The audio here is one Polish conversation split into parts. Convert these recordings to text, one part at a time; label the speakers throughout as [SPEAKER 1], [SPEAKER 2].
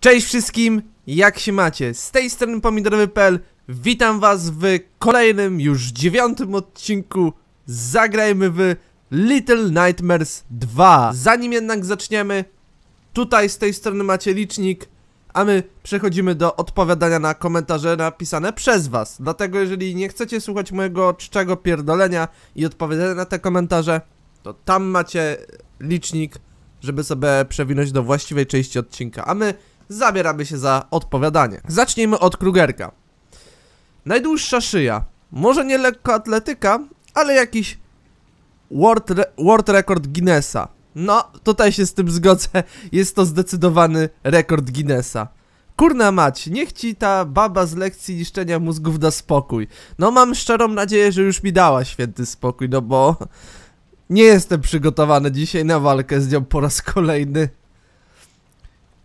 [SPEAKER 1] Cześć wszystkim, jak się macie? Z tej strony pomidorowy.pl Witam was w kolejnym, już dziewiątym odcinku Zagrajmy w Little Nightmares 2 Zanim jednak zaczniemy Tutaj z tej strony macie licznik A my przechodzimy do odpowiadania na komentarze napisane przez was Dlatego jeżeli nie chcecie słuchać mojego czczego pierdolenia I odpowiadania na te komentarze To tam macie licznik żeby sobie przewinąć do właściwej części odcinka. A my zabieramy się za odpowiadanie. Zacznijmy od Krugerka. Najdłuższa szyja. Może nie lekko atletyka, ale jakiś world, re world record Guinnessa. No, tutaj się z tym zgodzę. Jest to zdecydowany rekord Guinnessa. Kurna mać, niech ci ta baba z lekcji niszczenia mózgów da spokój. No mam szczerą nadzieję, że już mi dała święty spokój, no bo... Nie jestem przygotowany dzisiaj na walkę z nią po raz kolejny.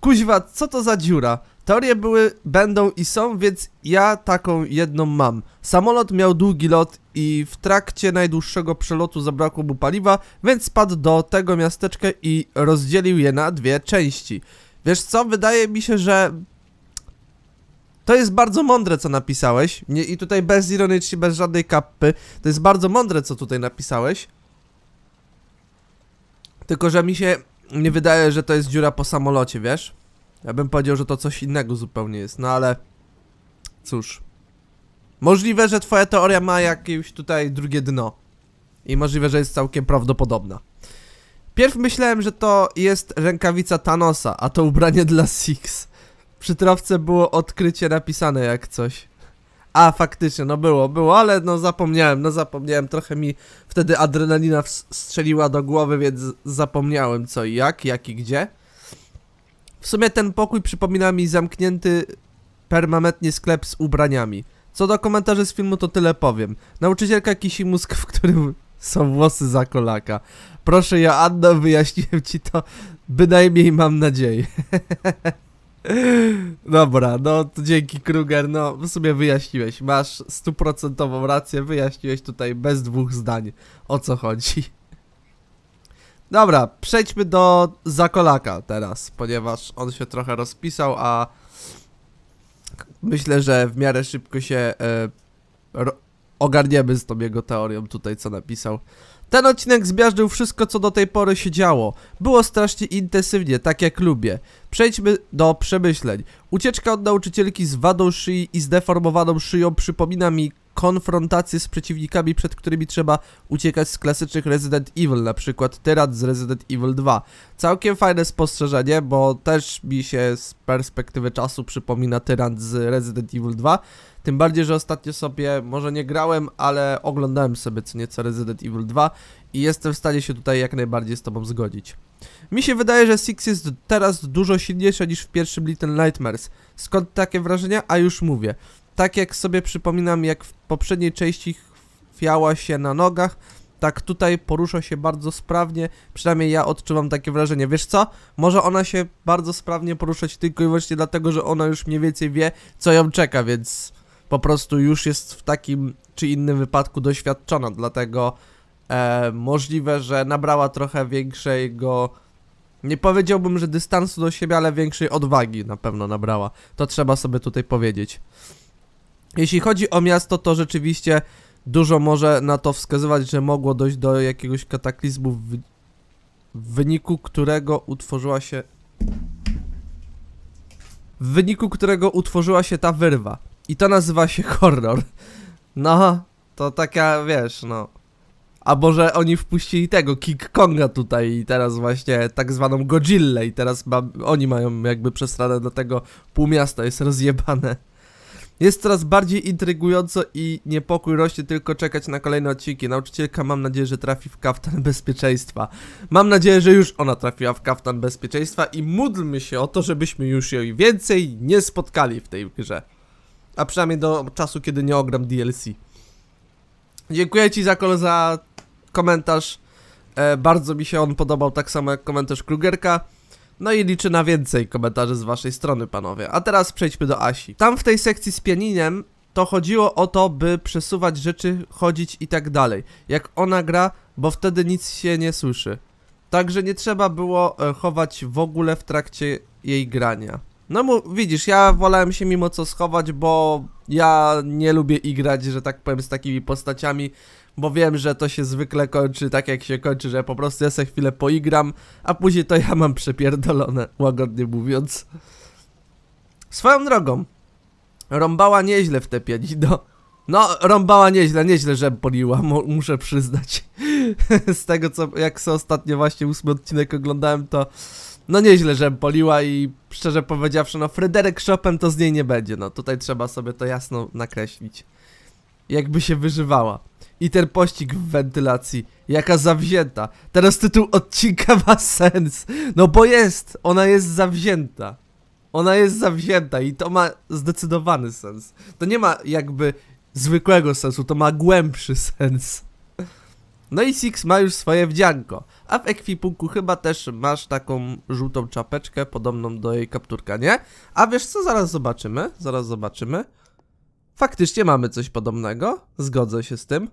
[SPEAKER 1] Kuźwa, co to za dziura? Teorie były, będą i są, więc ja taką jedną mam. Samolot miał długi lot i w trakcie najdłuższego przelotu zabrakło mu paliwa, więc spadł do tego miasteczka i rozdzielił je na dwie części. Wiesz co, wydaje mi się, że... To jest bardzo mądre, co napisałeś. Nie, I tutaj bez ironicznie, bez żadnej kapy. To jest bardzo mądre, co tutaj napisałeś. Tylko, że mi się nie wydaje, że to jest dziura po samolocie, wiesz? Ja bym powiedział, że to coś innego zupełnie jest, no ale cóż. Możliwe, że twoja teoria ma jakieś tutaj drugie dno. I możliwe, że jest całkiem prawdopodobna. Pierw myślałem, że to jest rękawica Thanosa, a to ubranie dla Six. Przy trawce było odkrycie napisane jak coś. A, faktycznie, no było, było, ale no zapomniałem, no zapomniałem, trochę mi wtedy adrenalina strzeliła do głowy, więc zapomniałem co i jak, jak i gdzie. W sumie ten pokój przypomina mi zamknięty permanentnie sklep z ubraniami. Co do komentarzy z filmu to tyle powiem. Nauczycielka kisi mózg, w którym są włosy za kolaka. Proszę Anna wyjaśniłem ci to, bynajmniej mam nadzieję. Dobra, no to dzięki Kruger, no w sumie wyjaśniłeś. Masz stuprocentową rację, wyjaśniłeś tutaj bez dwóch zdań o co chodzi. Dobra, przejdźmy do Zakolaka teraz, ponieważ on się trochę rozpisał, a myślę, że w miarę szybko się e, ro, ogarniemy z tą jego teorią tutaj, co napisał. Ten odcinek zmiażdżył wszystko, co do tej pory się działo. Było strasznie intensywnie, tak jak lubię. Przejdźmy do przemyśleń. Ucieczka od nauczycielki z wadą szyi i zdeformowaną szyją przypomina mi konfrontację z przeciwnikami, przed którymi trzeba uciekać z klasycznych Resident Evil, na przykład tyrant z Resident Evil 2. Całkiem fajne spostrzeżenie, bo też mi się z perspektywy czasu przypomina tyrant z Resident Evil 2. Tym bardziej, że ostatnio sobie, może nie grałem, ale oglądałem sobie co nieco Resident Evil 2 i jestem w stanie się tutaj jak najbardziej z tobą zgodzić. Mi się wydaje, że Six jest teraz dużo silniejsza niż w pierwszym Little Nightmares. Skąd takie wrażenia? A już mówię. Tak jak sobie przypominam, jak w poprzedniej części chwiała się na nogach, tak tutaj porusza się bardzo sprawnie, przynajmniej ja odczuwam takie wrażenie. Wiesz co? Może ona się bardzo sprawnie poruszać tylko i wyłącznie dlatego, że ona już mniej więcej wie, co ją czeka, więc po prostu już jest w takim czy innym wypadku doświadczona, dlatego e, możliwe, że nabrała trochę większego, nie powiedziałbym, że dystansu do siebie, ale większej odwagi na pewno nabrała. To trzeba sobie tutaj powiedzieć. Jeśli chodzi o miasto, to rzeczywiście dużo może na to wskazywać, że mogło dojść do jakiegoś kataklizmu, w, w wyniku którego utworzyła się... W wyniku którego utworzyła się ta wyrwa. I to nazywa się horror. No, to taka, wiesz, no. A może oni wpuścili tego King Konga tutaj i teraz właśnie tak zwaną Godzilla i teraz ma, oni mają jakby przestranę do tego pół miasta jest rozjebane. Jest coraz bardziej intrygująco i niepokój rośnie tylko czekać na kolejne odcinki. Nauczycielka mam nadzieję, że trafi w kaftan bezpieczeństwa. Mam nadzieję, że już ona trafiła w kaftan bezpieczeństwa i módlmy się o to, żebyśmy już jej więcej nie spotkali w tej grze. A przynajmniej do czasu, kiedy nie ogram DLC. Dziękuję Ci, za komentarz. E, bardzo mi się on podobał, tak samo jak komentarz Krugerka. No i liczę na więcej komentarzy z waszej strony, panowie. A teraz przejdźmy do Asi. Tam w tej sekcji z pianinem to chodziło o to, by przesuwać rzeczy, chodzić i tak dalej. Jak ona gra, bo wtedy nic się nie słyszy. Także nie trzeba było e, chować w ogóle w trakcie jej grania. No widzisz, ja wolałem się mimo co schować, bo ja nie lubię igrać, że tak powiem, z takimi postaciami, bo wiem, że to się zwykle kończy tak jak się kończy, że po prostu ja sobie chwilę poigram, a później to ja mam przepierdolone, łagodnie mówiąc. Swoją drogą, rąbała nieźle w te do, no. no, rąbała nieźle, nieźle że poliła, muszę przyznać. z tego co, jak sobie ostatnio właśnie ósmy odcinek oglądałem, to no nieźle, że poliła i szczerze powiedziawszy, no Fryderyk Chopin to z niej nie będzie, no tutaj trzeba sobie to jasno nakreślić. Jakby się wyżywała. I ten pościg w wentylacji, jaka zawzięta. Teraz tytuł odcinka ma sens. No bo jest, ona jest zawzięta. Ona jest zawzięta i to ma zdecydowany sens. To nie ma jakby zwykłego sensu, to ma głębszy sens. No i Six ma już swoje wdzianko, a w ekwipunku chyba też masz taką żółtą czapeczkę podobną do jej kapturka, nie? A wiesz co, zaraz zobaczymy, zaraz zobaczymy. Faktycznie mamy coś podobnego, zgodzę się z tym.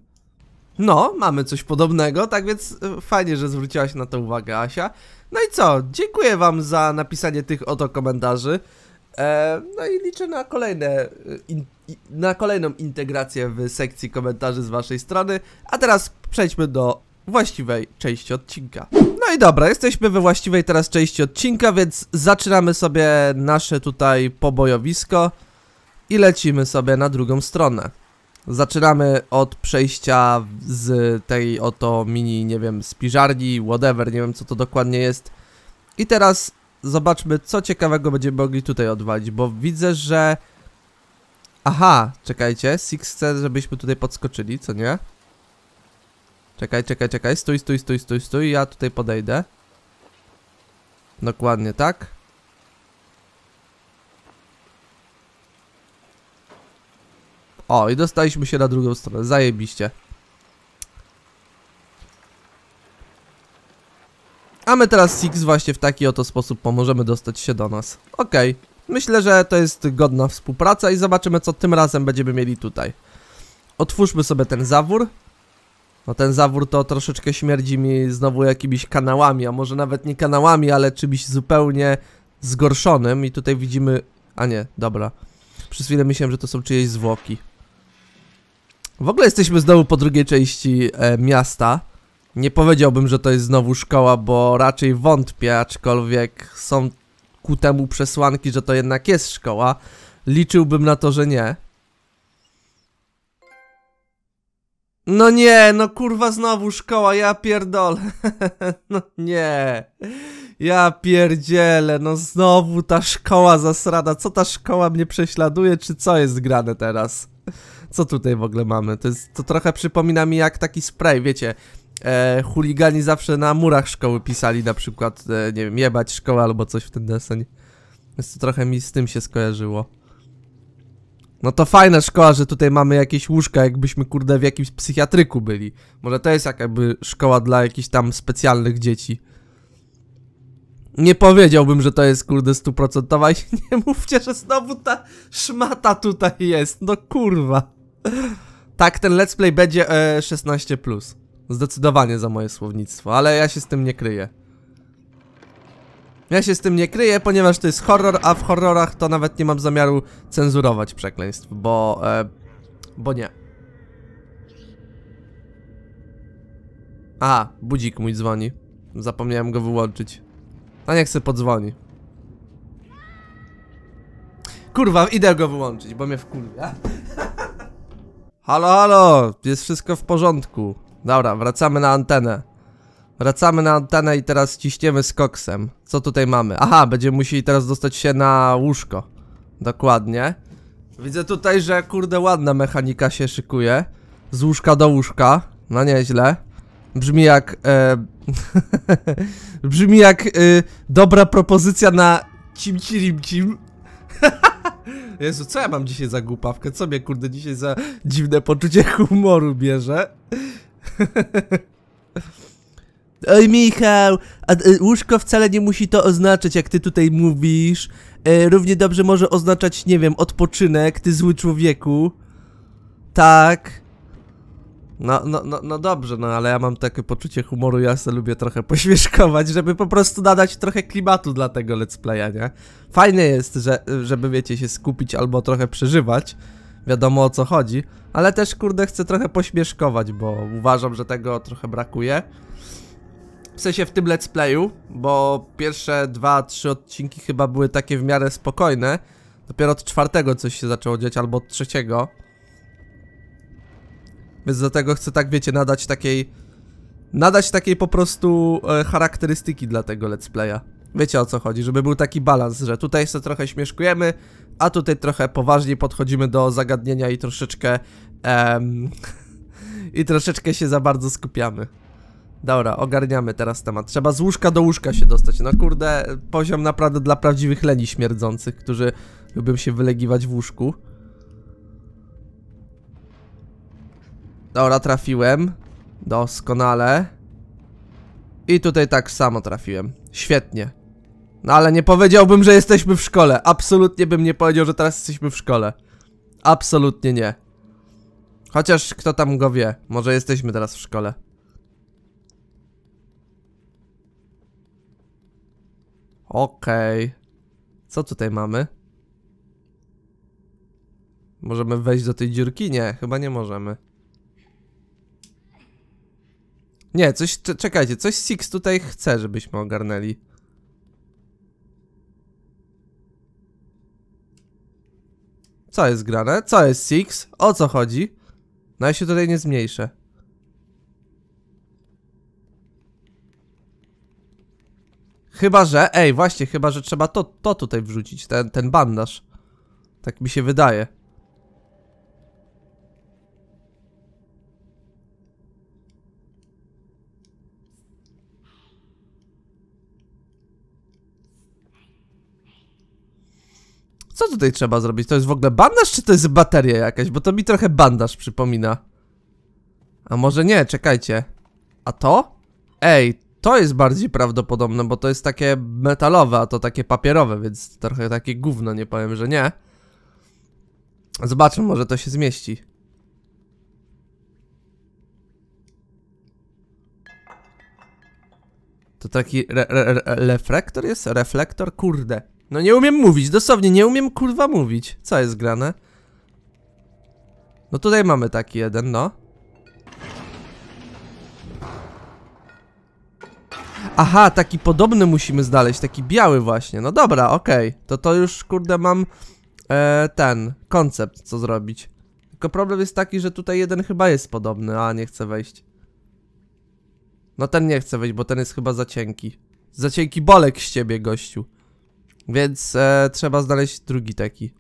[SPEAKER 1] No, mamy coś podobnego, tak więc e, fajnie, że zwróciłaś na to uwagę, Asia. No i co, dziękuję wam za napisanie tych oto komentarzy. E, no i liczę na kolejne e, in na kolejną integrację w sekcji komentarzy z waszej strony, a teraz przejdźmy do właściwej części odcinka. No i dobra, jesteśmy we właściwej teraz części odcinka, więc zaczynamy sobie nasze tutaj pobojowisko i lecimy sobie na drugą stronę. Zaczynamy od przejścia z tej oto mini, nie wiem, spiżarni, whatever, nie wiem co to dokładnie jest. I teraz zobaczmy, co ciekawego będziemy mogli tutaj odwalić, bo widzę, że Aha, czekajcie, Six chce, żebyśmy tutaj podskoczyli, co nie? Czekaj, czekaj, czekaj, stój, stój, stój, stój, stój, ja tutaj podejdę. Dokładnie tak. O, i dostaliśmy się na drugą stronę, zajebiście. A my teraz Six właśnie w taki oto sposób pomożemy dostać się do nas. Okej. Okay. Myślę, że to jest godna współpraca i zobaczymy, co tym razem będziemy mieli tutaj. Otwórzmy sobie ten zawór. No ten zawór to troszeczkę śmierdzi mi znowu jakimiś kanałami, a może nawet nie kanałami, ale czymś zupełnie zgorszonym. I tutaj widzimy... A nie, dobra. Przez chwilę myślałem, że to są czyjeś zwłoki. W ogóle jesteśmy znowu po drugiej części e, miasta. Nie powiedziałbym, że to jest znowu szkoła, bo raczej wątpię, aczkolwiek są ku temu przesłanki, że to jednak jest szkoła. Liczyłbym na to, że nie. No nie, no kurwa znowu szkoła, ja pierdolę. no nie. Ja pierdzielę, no znowu ta szkoła zasrada. Co ta szkoła mnie prześladuje, czy co jest grane teraz? Co tutaj w ogóle mamy? To, jest, to trochę przypomina mi jak taki spray, wiecie e, chuligani zawsze na murach szkoły pisali na przykład, e, nie wiem, jebać szkołę albo coś w ten deseń. Więc to trochę mi z tym się skojarzyło. No to fajna szkoła, że tutaj mamy jakieś łóżka, jakbyśmy kurde w jakimś psychiatryku byli. Może to jest jakby szkoła dla jakichś tam specjalnych dzieci. Nie powiedziałbym, że to jest kurde stuprocentowa i nie mówcie, że znowu ta szmata tutaj jest. No kurwa. Tak, ten let's play będzie e, 16+. Plus. Zdecydowanie za moje słownictwo, ale ja się z tym nie kryję. Ja się z tym nie kryję, ponieważ to jest horror, a w horrorach to nawet nie mam zamiaru cenzurować przekleństw, bo... E, bo nie. A, budzik mój dzwoni. Zapomniałem go wyłączyć. A niech se podzwoni. Kurwa, idę go wyłączyć, bo mnie wkurwia. Halo, halo, jest wszystko w porządku. Dobra, wracamy na antenę. Wracamy na antenę i teraz ciśniemy z koksem. Co tutaj mamy? Aha, będziemy musieli teraz dostać się na łóżko. Dokładnie. Widzę tutaj, że kurde ładna mechanika się szykuje. Z łóżka do łóżka. No nieźle. Brzmi jak... E... Brzmi jak e... dobra propozycja na cim cim cim. Jezu, co ja mam dzisiaj za głupawkę? Co mnie kurde dzisiaj za dziwne poczucie humoru bierze? Oj, Michał, a, y, łóżko wcale nie musi to oznaczać, jak ty tutaj mówisz. E, równie dobrze może oznaczać, nie wiem, odpoczynek, ty zły człowieku. Tak. No, no, no, no dobrze, no ale ja mam takie poczucie humoru, ja sobie lubię trochę pośmieszkować, żeby po prostu nadać trochę klimatu dla tego let's playa, nie? Fajne jest, że, y, żeby wiecie, się skupić albo trochę przeżywać wiadomo o co chodzi, ale też kurde chcę trochę pośmieszkować, bo uważam, że tego trochę brakuje. W sensie w tym let's playu, bo pierwsze dwa, trzy odcinki chyba były takie w miarę spokojne. Dopiero od czwartego coś się zaczęło dziać, albo od trzeciego. Więc dlatego tego chcę tak, wiecie, nadać takiej... Nadać takiej po prostu e, charakterystyki dla tego let's playa. Wiecie o co chodzi, żeby był taki balans, że tutaj sobie trochę śmieszkujemy, a tutaj trochę poważniej podchodzimy do zagadnienia i troszeczkę... I troszeczkę się za bardzo skupiamy. Dobra, ogarniamy teraz temat. Trzeba z łóżka do łóżka się dostać. No kurde, poziom naprawdę dla prawdziwych leni śmierdzących, którzy lubią się wylegiwać w łóżku. Dobra, trafiłem. Doskonale. I tutaj tak samo trafiłem. Świetnie. No ale nie powiedziałbym, że jesteśmy w szkole. Absolutnie bym nie powiedział, że teraz jesteśmy w szkole. Absolutnie nie. Chociaż kto tam go wie. Może jesteśmy teraz w szkole. Okej. Okay. Co tutaj mamy? Możemy wejść do tej dziurki? Nie, chyba nie możemy. Nie, coś, czekajcie, coś Six tutaj chce, żebyśmy ogarnęli. Co jest grane? Co jest Six? O co chodzi? No ja się tutaj nie zmniejszę. Chyba, że... Ej, właśnie, chyba, że trzeba to, to tutaj wrzucić, ten, ten bandaż. Tak mi się wydaje. co tutaj trzeba zrobić? To jest w ogóle bandaż, czy to jest bateria jakaś? Bo to mi trochę bandaż przypomina. A może nie, czekajcie. A to? Ej, to jest bardziej prawdopodobne, bo to jest takie metalowe, a to takie papierowe, więc trochę takie gówno, nie powiem, że nie. Zobaczmy, może to się zmieści. To taki re, re, re reflektor jest? Reflektor? Kurde. No nie umiem mówić, dosłownie nie umiem kurwa mówić. Co jest grane? No tutaj mamy taki jeden, no. Aha, taki podobny musimy znaleźć, taki biały właśnie. No dobra, okej. Okay. To to już, kurde, mam e, ten koncept, co zrobić. Tylko problem jest taki, że tutaj jeden chyba jest podobny, a nie chcę wejść. No ten nie chce wejść, bo ten jest chyba za cienki. Za cienki bolek z ciebie, gościu. Więc e, trzeba znaleźć drugi taki.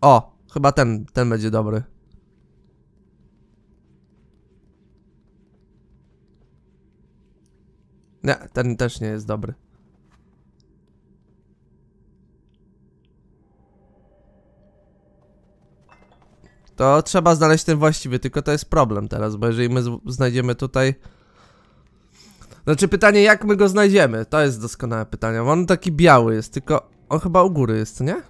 [SPEAKER 1] O, chyba ten, ten będzie dobry. Nie, ten też nie jest dobry. To trzeba znaleźć ten właściwy, tylko to jest problem teraz, bo jeżeli my znajdziemy tutaj znaczy pytanie, jak my go znajdziemy? To jest doskonałe pytanie. On taki biały jest, tylko on chyba u góry jest, nie?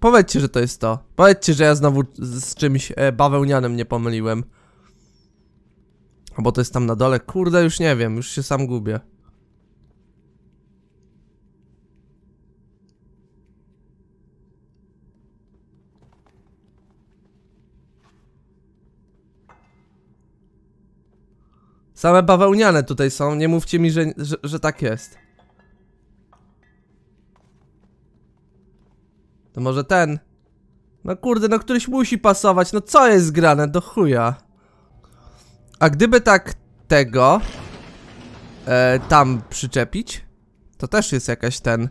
[SPEAKER 1] Powiedzcie, że to jest to. Powiedzcie, że ja znowu z czymś e, nie pomyliłem. Bo to jest tam na dole. Kurde, już nie wiem, już się sam gubię. Same bawełniane tutaj są, nie mówcie mi, że, że, że tak jest. To może ten? No kurde, no któryś musi pasować, no co jest grane, do chuja. A gdyby tak tego e, tam przyczepić, to też jest jakaś ten,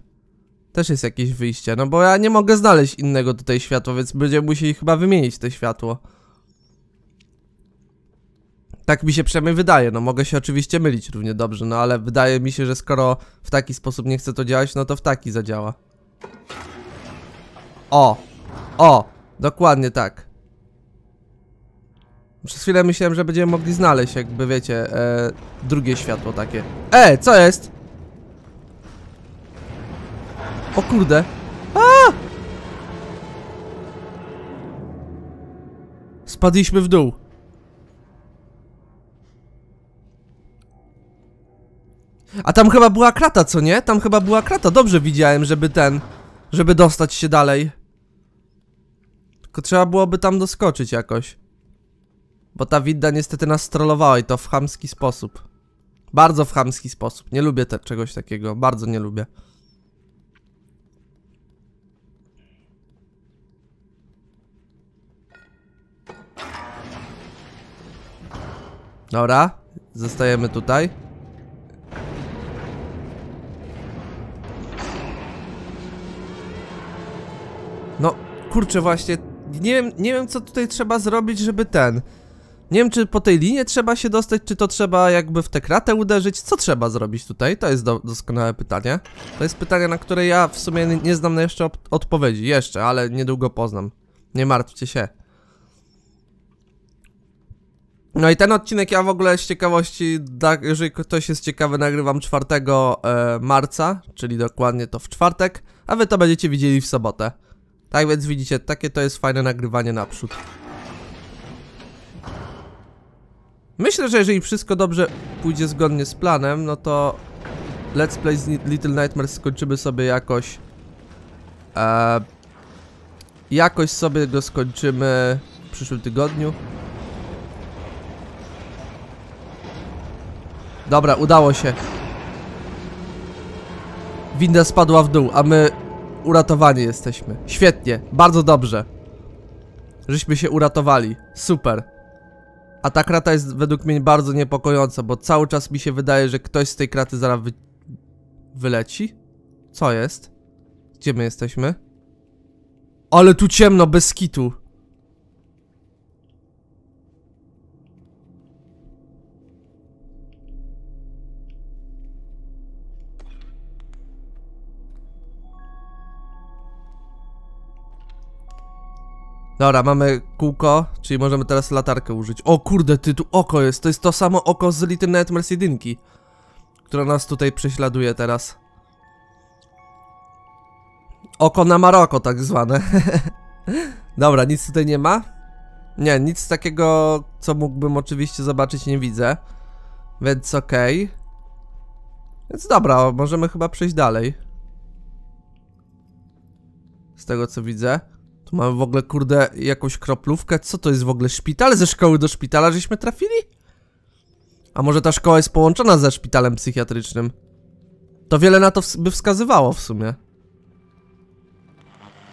[SPEAKER 1] też jest jakieś wyjście, no bo ja nie mogę znaleźć innego tutaj światła, więc będziemy musieli chyba wymienić to światło. Tak mi się przynajmniej wydaje, no mogę się oczywiście mylić równie dobrze, no ale wydaje mi się, że skoro w taki sposób nie chce to działać, no to w taki zadziała. O! O! Dokładnie tak. Przez chwilę myślałem, że będziemy mogli znaleźć, jakby wiecie, e, drugie światło takie. E, co jest? O kurde. A! Spadliśmy w dół. A tam chyba była krata, co nie? Tam chyba była krata, dobrze widziałem, żeby ten... Żeby dostać się dalej. Tylko trzeba byłoby tam doskoczyć jakoś. Bo ta widda niestety nas trollowała i to w chamski sposób. Bardzo w chamski sposób. Nie lubię te, czegoś takiego. Bardzo nie lubię. Dobra. Zostajemy tutaj. Kurczę właśnie, nie wiem, nie wiem co tutaj trzeba zrobić, żeby ten... Nie wiem, czy po tej linie trzeba się dostać, czy to trzeba jakby w tę kratę uderzyć. Co trzeba zrobić tutaj? To jest do, doskonałe pytanie. To jest pytanie, na które ja w sumie nie znam jeszcze odpowiedzi. Jeszcze, ale niedługo poznam. Nie martwcie się. No i ten odcinek ja w ogóle z ciekawości, jeżeli ktoś jest ciekawy, nagrywam 4 e, marca, czyli dokładnie to w czwartek, a wy to będziecie widzieli w sobotę. Tak więc widzicie, takie to jest fajne nagrywanie naprzód. Myślę, że jeżeli wszystko dobrze pójdzie zgodnie z planem, no to Let's Play z Little Nightmares skończymy sobie jakoś... E, jakoś sobie go skończymy w przyszłym tygodniu. Dobra, udało się. Winda spadła w dół, a my uratowani jesteśmy. Świetnie, bardzo dobrze. Żeśmy się uratowali. Super. A ta krata jest według mnie bardzo niepokojąca, bo cały czas mi się wydaje, że ktoś z tej kraty zaraz wy... wyleci. Co jest? Gdzie my jesteśmy? Ale tu ciemno, bez kitu. Dobra, mamy kółko, czyli możemy teraz latarkę użyć. O kurde, ty tu oko jest. To jest to samo oko z Little Nightmares 1, które nas tutaj prześladuje teraz. Oko na Maroko tak zwane. Dobra, nic tutaj nie ma. Nie, nic takiego, co mógłbym oczywiście zobaczyć, nie widzę. Więc okej. Okay. Więc dobra, możemy chyba przejść dalej. Z tego co widzę. Tu mamy w ogóle, kurde, jakąś kroplówkę. Co to jest w ogóle? Szpital? Ze szkoły do szpitala żeśmy trafili? A może ta szkoła jest połączona ze szpitalem psychiatrycznym? To wiele na to by wskazywało w sumie.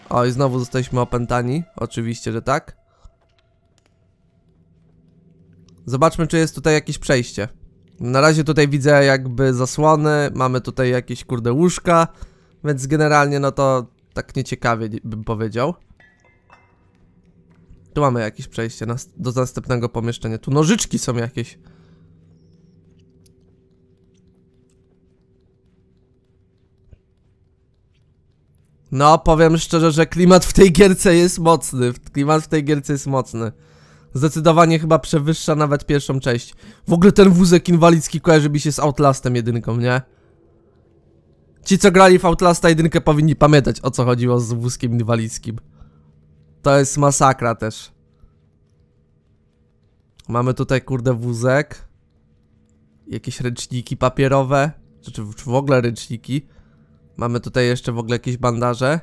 [SPEAKER 1] O, i znowu zostaliśmy opętani. Oczywiście, że tak. Zobaczmy, czy jest tutaj jakieś przejście. Na razie tutaj widzę jakby zasłony, mamy tutaj jakieś kurde łóżka, więc generalnie no to tak nieciekawie bym powiedział. Tu mamy jakieś przejście na, do następnego pomieszczenia. Tu nożyczki są jakieś. No, powiem szczerze, że klimat w tej gierce jest mocny. Klimat w tej gierce jest mocny. Zdecydowanie chyba przewyższa nawet pierwszą część. W ogóle ten wózek inwalidzki kojarzy mi się z Outlastem jedynką, nie? Ci, co grali w Outlasta jedynkę powinni pamiętać, o co chodziło z wózkiem inwalidzkim. To jest masakra też. Mamy tutaj kurde wózek. Jakieś ręczniki papierowe. Czy, czy w ogóle ręczniki. Mamy tutaj jeszcze w ogóle jakieś bandaże.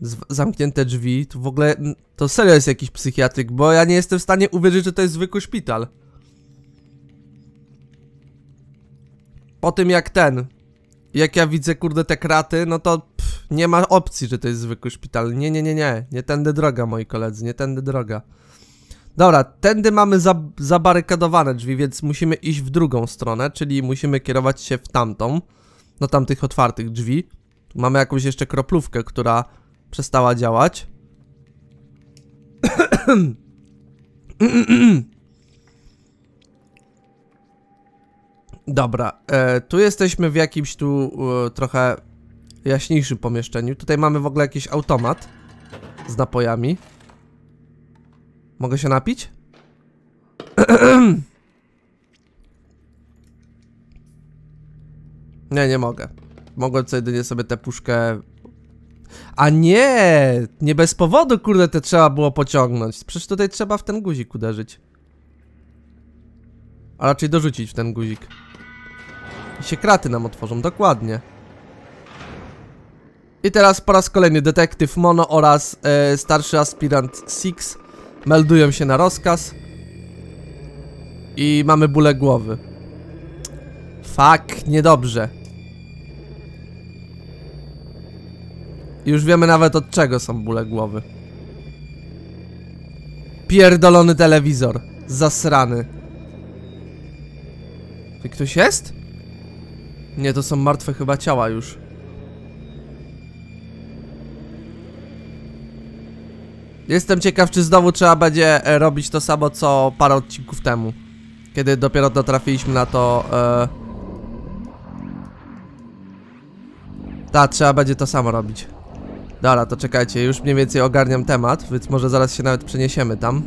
[SPEAKER 1] Z zamknięte drzwi. Tu w ogóle... To serio jest jakiś psychiatryk, bo ja nie jestem w stanie uwierzyć, że to jest zwykły szpital. Po tym jak ten... Jak ja widzę kurde te kraty, no to... Pff, nie ma opcji, że to jest zwykły szpital. Nie, nie, nie, nie. Nie tędy droga, moi koledzy, nie tędy droga. Dobra, tędy mamy za, zabarykadowane drzwi, więc musimy iść w drugą stronę, czyli musimy kierować się w tamtą, no tamtych otwartych drzwi. Tu mamy jakąś jeszcze kroplówkę, która przestała działać. Dobra, e, tu jesteśmy w jakimś tu e, trochę jaśniejszym pomieszczeniu. Tutaj mamy w ogóle jakiś automat z napojami. Mogę się napić? nie, nie mogę. Mogę co jedynie sobie tę puszkę... A nie! Nie bez powodu, kurde, te trzeba było pociągnąć. Przecież tutaj trzeba w ten guzik uderzyć. A raczej dorzucić w ten guzik. I się kraty nam otworzą, dokładnie. I teraz po raz kolejny detektyw Mono oraz e, starszy aspirant Six meldują się na rozkaz. I mamy bóle głowy. Fuck, niedobrze. Już wiemy nawet od czego są bóle głowy. Pierdolony telewizor. Zasrany. Czy ktoś jest? Nie, to są martwe chyba ciała już. Jestem ciekaw, czy znowu trzeba będzie e, robić to samo, co parę odcinków temu. Kiedy dopiero dotrafiliśmy na to... Yy... Tak, trzeba będzie to samo robić. Dobra, to czekajcie, już mniej więcej ogarniam temat, więc może zaraz się nawet przeniesiemy tam.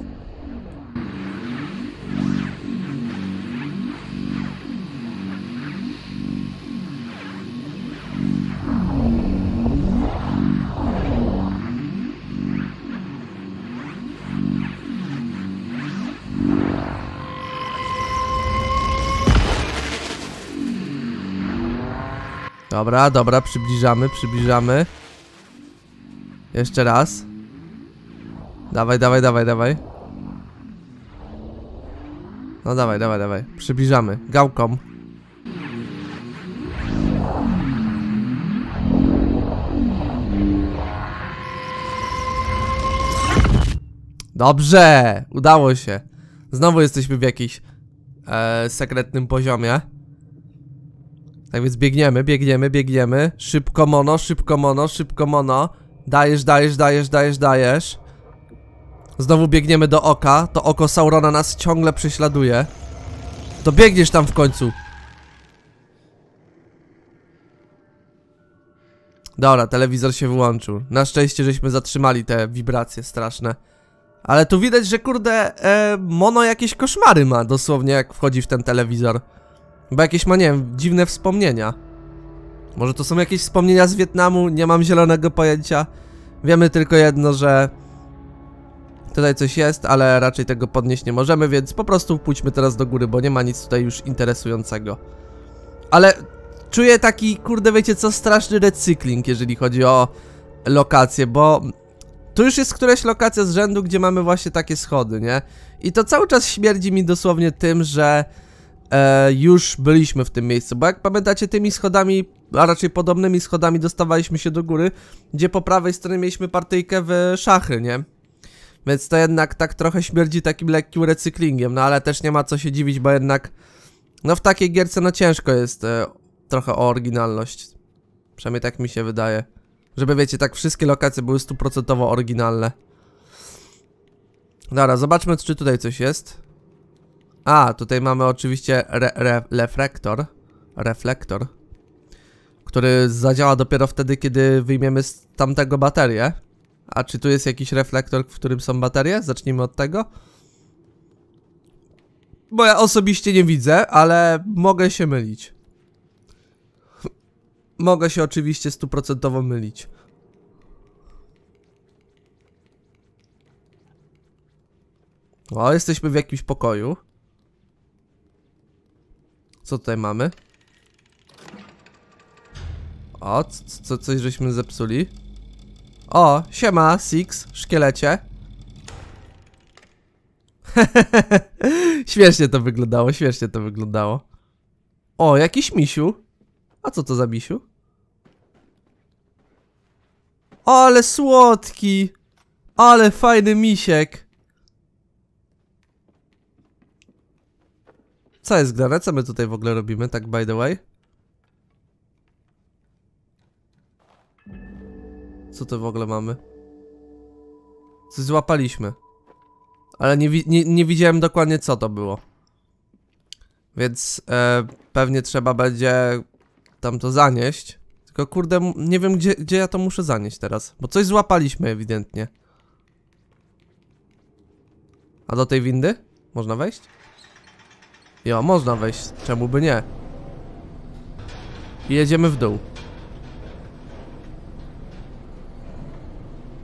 [SPEAKER 1] Dobra, dobra, przybliżamy, przybliżamy. Jeszcze raz. Dawaj, dawaj, dawaj, dawaj. No dawaj, dawaj, dawaj. Przybliżamy. Gałką. Dobrze! Udało się. Znowu jesteśmy w jakimś e, sekretnym poziomie. Tak więc biegniemy, biegniemy, biegniemy. Szybko mono, szybko mono, szybko mono. Dajesz, dajesz, dajesz, dajesz, dajesz. Znowu biegniemy do oka. To oko Saurona nas ciągle prześladuje. To biegniesz tam w końcu. Dobra, telewizor się wyłączył. Na szczęście żeśmy zatrzymali te wibracje straszne. Ale tu widać, że kurde, e, mono jakieś koszmary ma dosłownie jak wchodzi w ten telewizor. Bo jakieś ma, nie wiem, dziwne wspomnienia. Może to są jakieś wspomnienia z Wietnamu, nie mam zielonego pojęcia. Wiemy tylko jedno, że tutaj coś jest, ale raczej tego podnieść nie możemy, więc po prostu pójdźmy teraz do góry, bo nie ma nic tutaj już interesującego. Ale czuję taki, kurde wiecie co, straszny recykling, jeżeli chodzi o lokacje, bo tu już jest któraś lokacja z rzędu, gdzie mamy właśnie takie schody, nie? I to cały czas śmierdzi mi dosłownie tym, że e, już byliśmy w tym miejscu, bo jak pamiętacie tymi schodami, a raczej podobnymi schodami dostawaliśmy się do góry, gdzie po prawej stronie mieliśmy partyjkę w szachy, nie? Więc to jednak tak trochę śmierdzi takim lekkim recyklingiem, no ale też nie ma co się dziwić, bo jednak no w takiej gierce no ciężko jest e, trochę o oryginalność. Przynajmniej tak mi się wydaje. Żeby wiecie, tak wszystkie lokacje były stuprocentowo oryginalne. Dobra, zobaczmy czy tutaj coś jest. A, tutaj mamy oczywiście re, re, reflektor. Reflektor. Który zadziała dopiero wtedy, kiedy wyjmiemy z tamtego baterię. A czy tu jest jakiś reflektor, w którym są baterie? Zacznijmy od tego. Bo ja osobiście nie widzę, ale mogę się mylić. Mogę się oczywiście stuprocentowo mylić. O, jesteśmy w jakimś pokoju. Co tutaj mamy? O, co, co, coś żeśmy zepsuli. O, siema, Six, szkielecie. śmiesznie to wyglądało, śmiesznie to wyglądało. O, jakiś misiu. A co to za misiu? Ale słodki! Ale fajny misiek! Co jest grane? Co my tutaj w ogóle robimy, tak by the way? Co to w ogóle mamy? Coś złapaliśmy. Ale nie, nie, nie widziałem dokładnie co to było. Więc e, pewnie trzeba będzie tam to zanieść. Tylko kurde, nie wiem gdzie, gdzie ja to muszę zanieść teraz. Bo coś złapaliśmy ewidentnie. A do tej windy? Można wejść? Jo, można wejść, czemu by nie? I jedziemy w dół.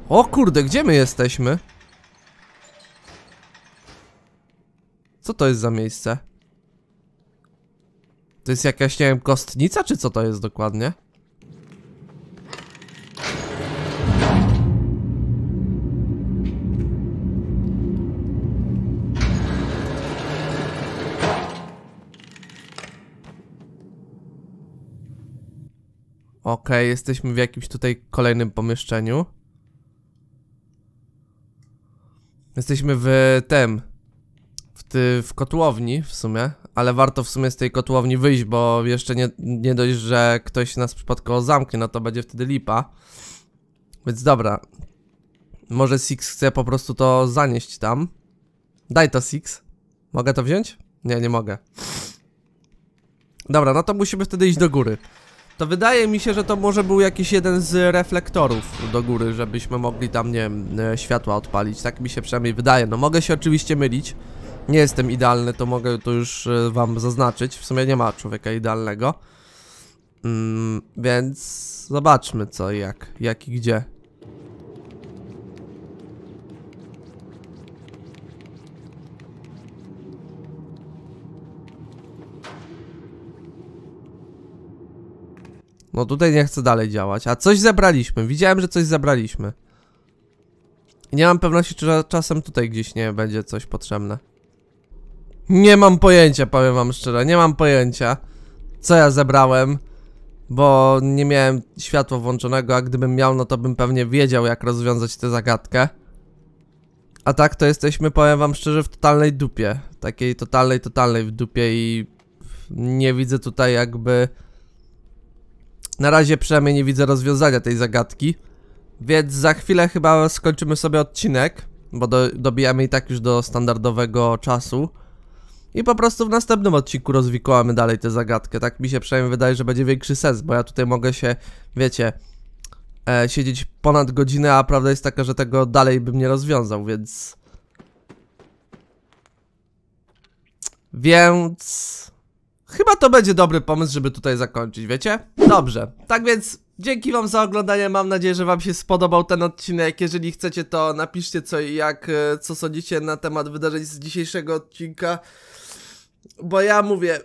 [SPEAKER 1] O kurde, gdzie my jesteśmy? Co to jest za miejsce? To jest jakaś, nie wiem, kostnica, czy co to jest dokładnie? Ok, jesteśmy w jakimś tutaj kolejnym pomieszczeniu. Jesteśmy w tym, W, ty, w kotłowni w sumie. Ale warto w sumie z tej kotłowni wyjść, bo jeszcze nie, nie dość, że ktoś nas przypadkowo zamknie, no to będzie wtedy lipa. Więc dobra. Może Six chce po prostu to zanieść tam. Daj to Six. Mogę to wziąć? Nie, nie mogę. Dobra, no to musimy wtedy iść do góry. To wydaje mi się, że to może był jakiś jeden z reflektorów do góry, żebyśmy mogli tam, nie wiem, e, światła odpalić. Tak mi się przynajmniej wydaje. No mogę się oczywiście mylić. Nie jestem idealny, to mogę to już e, wam zaznaczyć. W sumie nie ma człowieka idealnego. Mm, więc zobaczmy co jak, jak i gdzie. No tutaj nie chcę dalej działać. A coś zabraliśmy. Widziałem, że coś zabraliśmy. I nie mam pewności, czy czasem tutaj gdzieś nie będzie coś potrzebne. Nie mam pojęcia, powiem wam szczerze. Nie mam pojęcia, co ja zebrałem. Bo nie miałem światła włączonego, a gdybym miał, no to bym pewnie wiedział, jak rozwiązać tę zagadkę. A tak to jesteśmy, powiem wam szczerze, w totalnej dupie. Takiej totalnej, totalnej w dupie i nie widzę tutaj jakby na razie przynajmniej nie widzę rozwiązania tej zagadki. Więc za chwilę chyba skończymy sobie odcinek, bo do, dobijamy i tak już do standardowego czasu. I po prostu w następnym odcinku rozwikłamy dalej tę zagadkę. Tak mi się przynajmniej wydaje, że będzie większy sens, bo ja tutaj mogę się, wiecie, e, siedzieć ponad godzinę, a prawda jest taka, że tego dalej bym nie rozwiązał, więc... Więc... Chyba to będzie dobry pomysł, żeby tutaj zakończyć, wiecie? Dobrze, tak więc dzięki wam za oglądanie, mam nadzieję, że wam się spodobał ten odcinek. Jeżeli chcecie, to napiszcie co i jak, e, co sądzicie na temat wydarzeń z dzisiejszego odcinka. Bo ja mówię,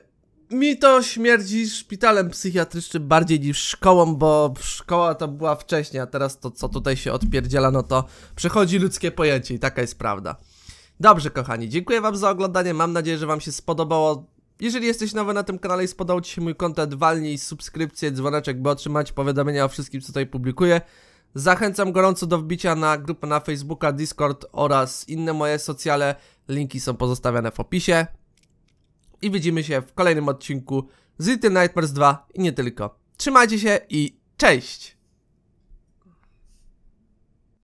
[SPEAKER 1] mi to śmierdzi szpitalem psychiatrycznym bardziej niż szkołą, bo szkoła to była wcześniej, a teraz to co tutaj się odpierdziela, no to przechodzi ludzkie pojęcie i taka jest prawda. Dobrze kochani, dziękuję wam za oglądanie, mam nadzieję, że wam się spodobało jeżeli jesteś nowy na tym kanale i spodobał Ci się mój kontent, walnij subskrypcję, dzwoneczek, by otrzymać powiadomienia o wszystkim, co tutaj publikuję. Zachęcam gorąco do wbicia na grupę na Facebooka, Discord oraz inne moje socjale. Linki są pozostawiane w opisie. I widzimy się w kolejnym odcinku z Little Nightmares 2 i nie tylko. Trzymajcie się i cześć!